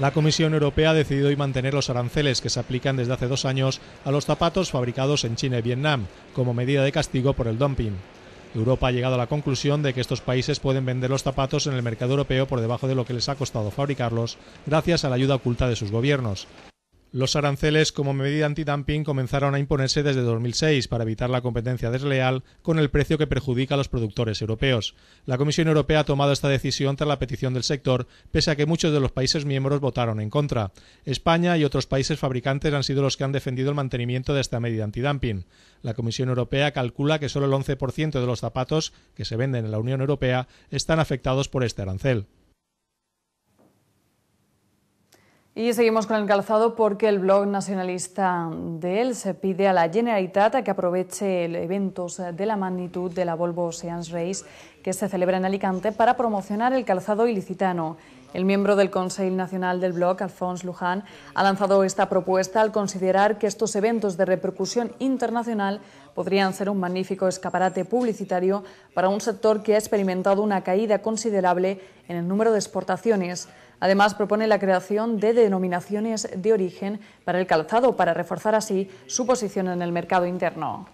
La Comisión Europea ha decidido hoy mantener los aranceles que se aplican desde hace dos años a los zapatos fabricados en China y Vietnam, como medida de castigo por el dumping. Europa ha llegado a la conclusión de que estos países pueden vender los zapatos en el mercado europeo por debajo de lo que les ha costado fabricarlos, gracias a la ayuda oculta de sus gobiernos. Los aranceles como medida antidumping comenzaron a imponerse desde 2006 para evitar la competencia desleal con el precio que perjudica a los productores europeos. La Comisión Europea ha tomado esta decisión tras la petición del sector, pese a que muchos de los países miembros votaron en contra. España y otros países fabricantes han sido los que han defendido el mantenimiento de esta medida antidumping. La Comisión Europea calcula que solo el 11% de los zapatos que se venden en la Unión Europea están afectados por este arancel. Y seguimos con el calzado porque el blog nacionalista de él se pide a la Generalitat a que aproveche eventos de la magnitud de la Volvo Seans Race que se celebra en Alicante para promocionar el calzado ilicitano. El miembro del Consejo Nacional del Blog, Alphonse Luján, ha lanzado esta propuesta al considerar que estos eventos de repercusión internacional podrían ser un magnífico escaparate publicitario para un sector que ha experimentado una caída considerable en el número de exportaciones. Además, propone la creación de denominaciones de origen para el calzado para reforzar así su posición en el mercado interno.